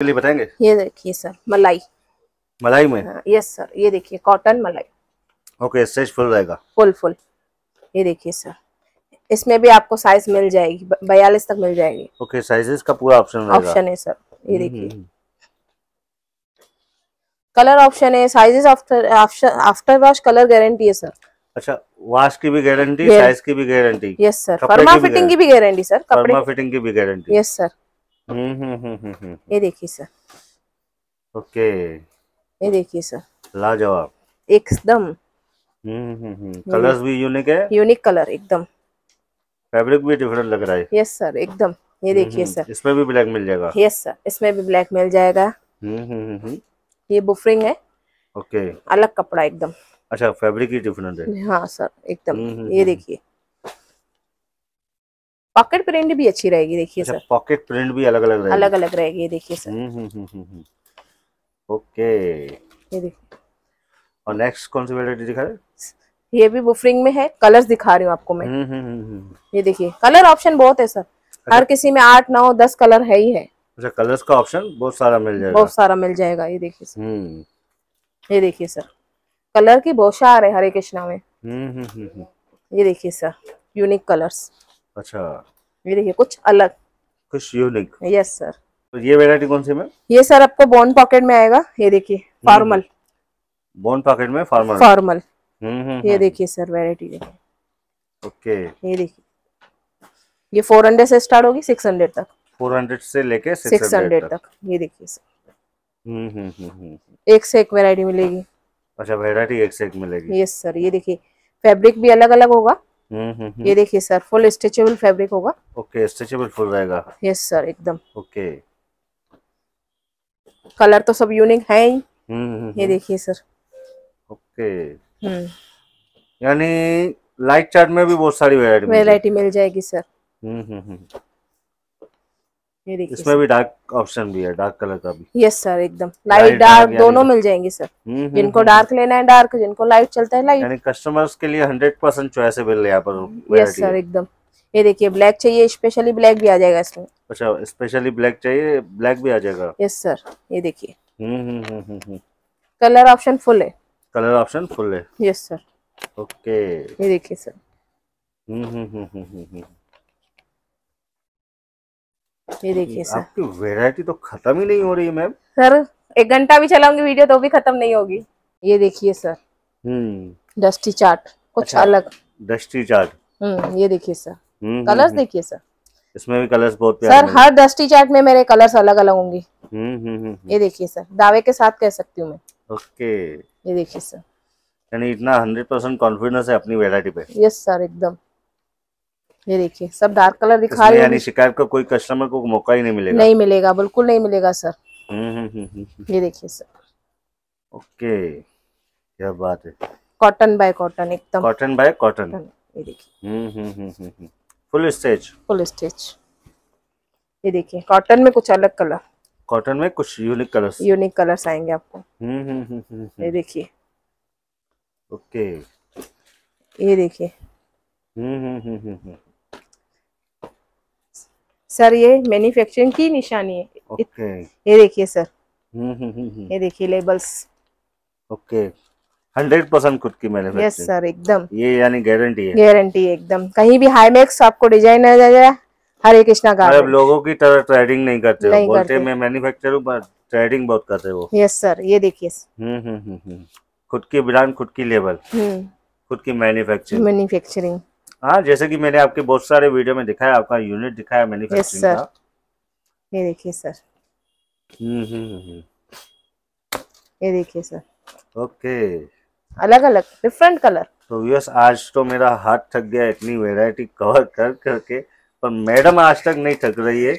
के लिए बताएंगे ये देखिए सर मलाई मलाई में यस हाँ, सर ये देखिए कॉटन मलाई ओके साइज फुल रहेगा फुल फुल ये देखिए सर इसमें भी आपको साइज मिल जाएगी बयालीस तक मिल जाएगी ओके साइजेस का पूरा ऑप्शन ऑप्शन है सर ये हम्म, देखिए कलर हम्म, ऑप्शन हम्म। है sizes after after wash colour guarantee है सर अच्छा वॉश की भी गारंटी साइज की भी गारंटी यस सर फर्मा फिटिंग की भी गारंटी सर फर्मा फिटिंग की भी गारंटी यस सर हम्म, हम्म, हम्म, ये देखिए सर ओके ये देखिए सर लाजवाब एकदम कलर्स भी यूनिक है यूनिक कलर एकदम फैब्रिक भी डिफरेंट लग रहा है यस सर एकदम ये देखिए सर इसमें भी ब्लैक मिल जाएगा यस सर इसमें भी ब्लैक मिल जाएगा ये बुफरिंग है ओके अलग कपड़ा एकदम अच्छा फैब्रिक ही डिफरेंट है हाँ सर एकदम ये देखिए पॉकेट प्रिंट भी अच्छी रहेगी देखिए अच्छा, सर पॉकेट प्रिंट भी अलग अलग अलग अलग रहेगी देखिए सर हम्म, हम्म, हम्म, ओके और नेक्स्ट कौन सी दिखा रहे ये भी बुफरिंग में है कलर्स दिखा रही हूँ आपको मैं ये देखिए कलर ऑप्शन बहुत है सर अच्छा। हर किसी में आठ नौ दस कलर है ही है अच्छा कलर्स का ऑप्शन बहुत सारा मिल जाएगा बहुत सारा मिल जाएगा ये देखिए सर ये देखिए सर कलर की शार है हरे कृष्णा में ये देखिए सर यूनिक कलर्स अच्छा ये देखिए कुछ अलग कुछ यूनिक यस सर तो ये वेरायटी कौन सी मैम ये सर आपको बोन पॉकेट में आएगा ये देखिए फॉर्मल बोन पॉकेट में फॉर्मल हम्म, फॉर्मल हम्म, ये हम्म। देखिए सर वेरायटी देखिए ओके ये देखिए ये 400 से स्टार्ट होगी 600 तक 400 से लेके 600, 600 तक।, ये देखिए सर एक से एक वेरायटी मिलेगी अच्छा वेरायटी एक से एक मिलेगी यस सर ये देखिए फैब्रिक भी अलग अलग होगा हम्म, हम्म, हम्म। ये देखिए सर फुल स्ट्रेचेबल फैब्रिक होगा ओके स्ट्रेचेबल फुल रहेगा यस सर एकदम ओके कलर तो सब यूनिक है ही ये देखिए सर ओके यानी लाइट चार्ट में भी बहुत सारी वेरायटी मिल जाएगी सर हम्म हम्म ये देखिए इसमें भी डार्क ऑप्शन भी है डार्क कलर का भी यस सर एकदम लाइट डार्क दोनों मिल जाएंगे सर हम्म, हम्म, जिनको डार्क हम्म। लेना है डार्क जिनको लाइट चलता है लाइट यानी कस्टमर्स के लिए हंड्रेड परसेंट चॉइसेबल है यहाँ पर यस सर एकदम ये देखिए ब्लैक चाहिए स्पेशली ब्लैक भी आ जाएगा इसमें अच्छा स्पेशली ब्लैक चाहिए ब्लैक भी आ जाएगा यस सर ये देखिए कलर ऑप्शन फुल है कलर ऑप्शन फुल है यस सर ओके ये देखिए सर हम्म हम्म हम्म हम्म हम्म ये देखिए सर आपकी वेरायटी तो खत्म ही नहीं हो रही मैम सर एक घंटा भी चलाऊंगी वीडियो तो भी खत्म नहीं होगी ये देखिए सर हम्म डस्टी चार्ट कुछ अच्छा, अलग डस्टी चार्ट हम्म ये देखिए सर कलर्स हम्म, हम्म, हम्म। देखिए सर इसमें भी कलर्स बहुत प्यारे सर हर डस्टी चार्ट में मेरे कलर्स अलग अलग होंगे ये देखिए सर दावे के साथ कह सकती हूँ मैं ओके ये देखिए सर यानी इतना हंड्रेड परसेंट कॉन्फिडेंस है अपनी वेराइटी पे यस सर एकदम ये देखिए सब डार्क कलर दिखा रहे यानी शिकायत का कोई कस्टमर को मौका ही नहीं मिलेगा नहीं मिलेगा बिल्कुल नहीं मिलेगा सर ये देखिए सर ओके क्या बात है कॉटन बाय कॉटन एकदम कॉटन बाय कॉटन ये देखिए फुल स्टेच फुल स्टेच ये देखिए कॉटन में कुछ अलग कलर कॉटन में कुछ यूनिक कलर यूनिक कलर आएंगे आपको ये देखिए ओके ये देखिए सर ये मैन्युफैक्चरिंग की निशानी है ओके ये देखिए सर हम्म, हम्म, हम्म, ये देखिए लेबल्स ओके हंड्रेड परसेंट खुद की मैन्युफैक्चरिंग यस सर एकदम ये यानी गारंटी है गारंटी है एकदम कहीं भी हाई मैक्स आपको डिजाइन आ जाए हरे कृष्णा का अब मतलब लोगों की तरह ट्रेडिंग नहीं करते नहीं हो बोलते मैं मैन्युफैक्चर हूँ पर ट्रेडिंग बहुत करते हो यस सर ये देखिए हम्म हम्म हम्म खुद की ब्रांड खुद की लेवल खुद की मैन्युफैक्चरिंग मैन्युफैक्चरिंग हाँ जैसे कि मैंने आपके बहुत सारे वीडियो में दिखाया आपका यूनिट दिखाया मैंने ये देखिए सर हम्म, हम्म, हम्म, हम्म ये देखिए सर ओके अलग अलग डिफरेंट कलर तो यस आज तो मेरा हाथ थक गया इतनी वेरायटी कवर कर करके पर मैडम आज तक नहीं थक रही है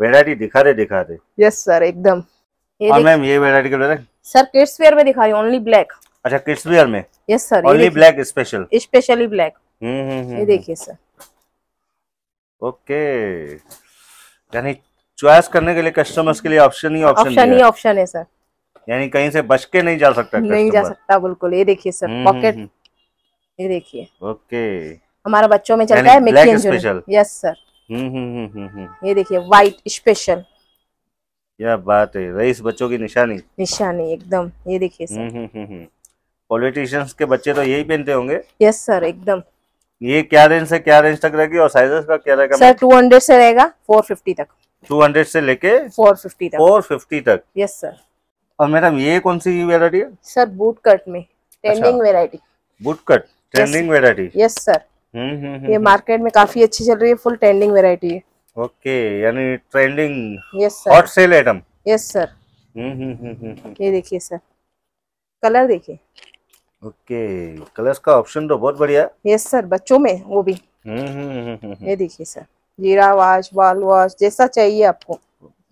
वेरायटी दिखा रहे दिखा रहे यस सर एकदम और मैम ये वेराइटी क्या सर किड्स वेयर में दिखा रही ओनली ब्लैक अच्छा किड्स वेयर में yes sir only black special specially black हम्म, हम्म, हम्म, ये देखिए सर ओके यानी चॉइस करने के लिए कस्टमर्स के लिए ऑप्शन ही ऑप्शन ऑप्शन ही ऑप्शन है सर यानी कहीं से बच के नहीं जा सकता नहीं customer. जा सकता बिल्कुल ये देखिए सर पॉकेट ये देखिए ओके हमारा बच्चों में चलता है Mickey and special yes sir ये देखिए व्हाइट स्पेशल क्या बात है रईस बच्चों की निशानी निशानी एकदम ये देखिए सर पॉलिटिशियंस के बच्चे तो यही पहनते होंगे यस सर एकदम ये क्या रेंज से क्या रेंज तक रहेगी और साइजेस का क्या रहेगा सर 200 से रहेगा 450 तक 200 से लेके 450 तक 450 तक यस सर और मैडम ये कौन सी वेरायटी है सर बूट कट में trending variety boot cut trending variety yes sir hmm ये मार्केट हम्म। में काफी अच्छी चल रही है फुल ट्रेंडिंग वेरायटी है ओके यानी trending yes sir hot sale item yes sir हम्म हम्म हम्म ये देखिए सर कलर देखिए ओके कलर्स का ऑप्शन तो बहुत बढ़िया है यस सर बच्चों में वो भी हम्म, हम्म, हम्म, ये देखिए सर जीरा वाश बाल वाश जैसा चाहिए आपको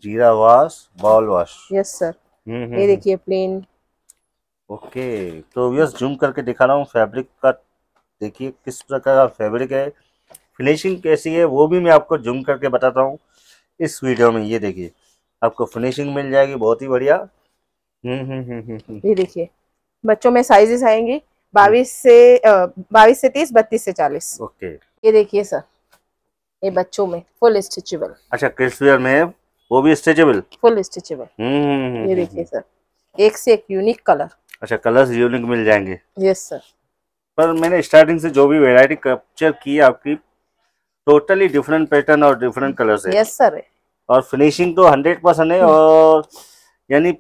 जीरा वाश बाल वाश यस सर ये देखिए प्लेन ओके तो यस जूम करके दिखा रहा हूँ फैब्रिक का देखिए किस प्रकार का फैब्रिक है फिनिशिंग कैसी है वो भी मैं आपको जूम करके बताता हूँ इस वीडियो में ये देखिए आपको फिनिशिंग मिल जाएगी बहुत ही बढ़िया हम्म हम्म हम्म ये देखिए बच्चों में साइजेस आएंगे बाईस से बाईस से तीस बत्तीस से चालीस ओके ये देखिए सर ये बच्चों में फुल स्ट्रेचेबल अच्छा किड्स में वो भी स्ट्रेचेबल फुल स्ट्रेचेबल ये हम्म, देखिए हम्म। सर एक से एक यूनिक कलर अच्छा कलर्स यूनिक मिल जाएंगे यस सर पर मैंने स्टार्टिंग से जो भी वेरायटी कैप्चर की आपकी टोटली डिफरेंट पैटर्न और डिफरेंट कलर्स है यस सर और फिनिशिंग तो हंड्रेड परसेंट है hmm। और यानी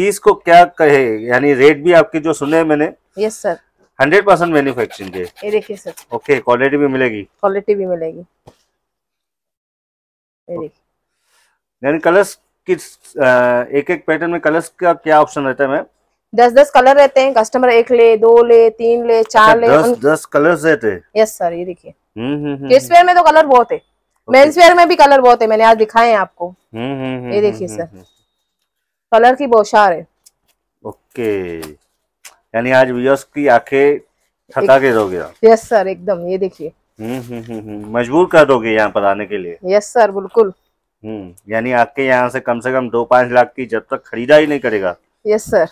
पीस को क्या कहे यानी रेट भी आपकी जो सुने मैंने yes sir hundred percent manufacturing के ये देखिए सर ओके क्वालिटी भी मिलेगी क्वालिटी भी मिलेगी देखिए यानी कलर्स किस एक एक पैटर्न में कलर्स का क्या ऑप्शन रहता है मैम दस दस कलर रहते हैं कस्टमर एक ले दो ले तीन ले अच्छा, चार ले दस दस कलर रहते हैं यस सर ये देखिए किस हम्म, वेयर हम्म, हम्म, में तो कलर बहुत है मेन्स वेयर में भी कलर बहुत है मैंने आज दिखाए हैं आपको ये देखिए सर कलर की बोशार है ओके यानी आज व्यूअर्स की आंखें थका के दोगे यस सर एकदम ये देखिए हम्म, हम्म, हम्म, हम्म मजबूर कर दोगे यहाँ पर आने के लिए यस सर बिल्कुल हम्म यानी आपके यहाँ से कम से कम दो पांच लाख की जब तक खरीदा ही नहीं करेगा यस सर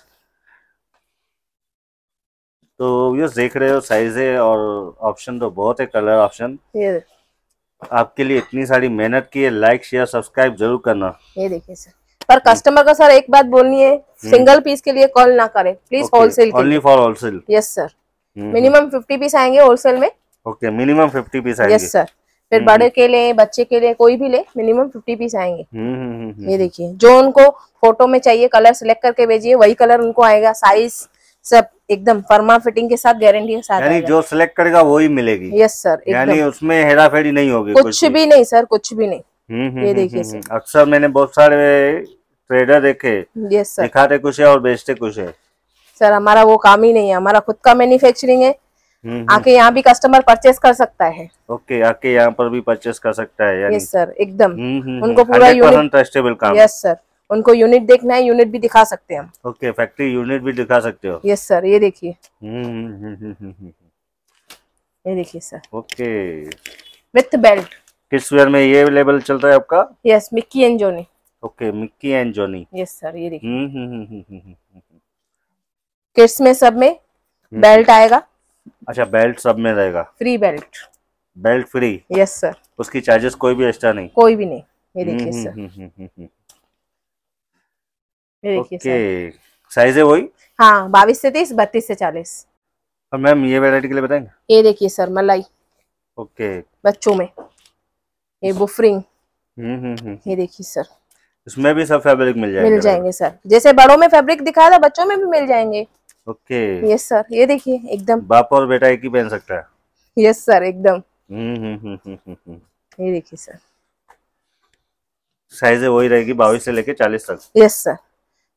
तो ये देख रहे हो साइजे और ऑप्शन तो बहुत है कलर ऑप्शन आपके लिए इतनी सारी मेहनत की है लाइक शेयर सब्सक्राइब जरूर करना ये देखिए सर पर कस्टमर का सर एक बात बोलनी है सिंगल हम्म। पीस के लिए कॉल ना करें please wholesale only for wholesale yes sir minimum fifty piece आएंगे होलसेल में ओके मिनिमम फिफ्टी पीस आएंगे यस सर फिर हम्म, बड़े हम्म। के लिए बच्चे के लिए कोई भी ले मिनिमम फिफ्टी पीस आएंगे ये देखिए जो उनको फोटो में चाहिए कलर सिलेक्ट करके भेजिए वही कलर उनको आएगा साइज सब एकदम फर्मा फिटिंग के साथ गारंटी के साथ यानी जो सिलेक्ट करेगा वही मिलेगी यस सर यानी उसमें हेरा फेरी नहीं होगी कुछ, कुछ भी नहीं सर कुछ भी नहीं ये देखिए अक्सर मैंने बहुत सारे ट्रेडर देखे यस सर दिखाते कुछ है और बेचते कुछ है सर हमारा वो काम ही नहीं है हमारा खुद का मैन्युफैक्चरिंग है हम्म, हम्म। आके यहाँ भी कस्टमर परचेस कर सकता है ओके आके यहाँ पर भी परचेस कर सकता है यस सर एकदम हम्म, उनको पूरा यूनिट ट्रस्टेबल काम यस सर उनको यूनिट देखना है यूनिट भी दिखा सकते हैं हम ओके फैक्ट्री यूनिट भी दिखा सकते हो यस सर ये देखिए ये देखिए sir okay with belt kids wear में ये अवेलेबल चल रहा है आपका yes Mickey and Johnny okay Mickey and Johnny yes sir ये देखिए किड्स हम्म, हम्म, हम्म, में सब में बेल्ट आएगा अच्छा बेल्ट सब में रहेगा free belt belt free yes sir उसकी चार्जेस कोई भी एक्स्ट्रा नहीं कोई भी नहीं ये देखिए सर ओके साइज है वही हाँ बाईस से तीस बत्तीस से चालीस और मैम ये वैरायटी के लिए बताएंगे ये देखिए सर मलाई ओके बच्चों में ये बुफरिंग हम्म हम्म ये देखिए सर इसमें भी सब फैब्रिक मिल जाएंगे मिल जाएंगे सर जैसे बड़ों में फैब्रिक दिखाया था बच्चों में भी मिल जाएंगे ओके यस सर ये देखिए एकदम बाप और बेटा एक ही पहन सकता है यस सर एकदम हम्म, हम्म, हम्म, ये देखिए सर साइज वही रहेगी बाईस से लेके चालीस तक यस सर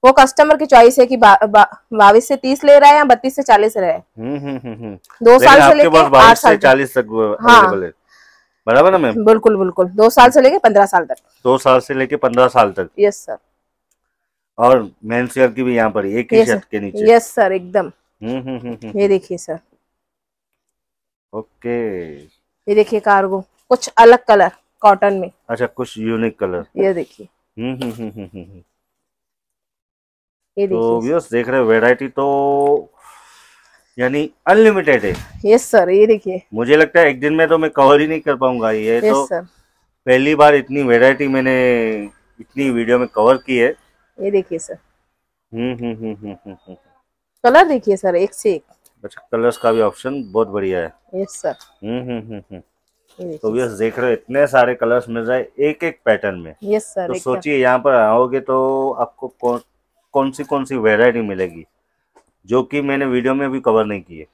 वो कस्टमर की चॉइस है कि बाईस से तीस ले रहा है या बत्तीस से चालीस ले रहा है दो साल से लेके आठ साल चालीस तक हाँ बराबर ना मैम बिल्कुल बिल्कुल दो साल से लेके पंद्रह साल तक दो साल से लेके पंद्रह साल तक यस सर और मेन्स वेयर की भी यहाँ पर एक ही शर्ट के नीचे यस सर एकदम हम्म, हम्म, हम्म, ये देखिए सर ओके ये देखिए कार्गो कुछ अलग कलर कॉटन में अच्छा कुछ यूनिक कलर ये देखिए हम्म हम्म तो देख रहे वैरायटी तो यानी अनलिमिटेड है यस सर ये देखिए मुझे लगता है एक दिन में तो मैं कवर ही नहीं कर पाऊंगा ये तो पहली बार इतनी वेराइटी मैंने इतनी वीडियो में कवर की है ये देखिए सर हम्म हम्म हम्म हम्म कलर हम्म, हम्म। देखिए सर एक से एक अच्छा कलर्स का भी ऑप्शन बहुत बढ़िया है यस सर हम्म हम्म हम्म, हम्म। तो देख रहे हो इतने सारे कलर्स मिल रहे एक एक पैटर्न में यस सर तो सोचिए यहाँ पर आओगे तो आपको कौन कौन सी कौन सी वेराइटी मिलेगी जो कि मैंने वीडियो में भी कवर नहीं किए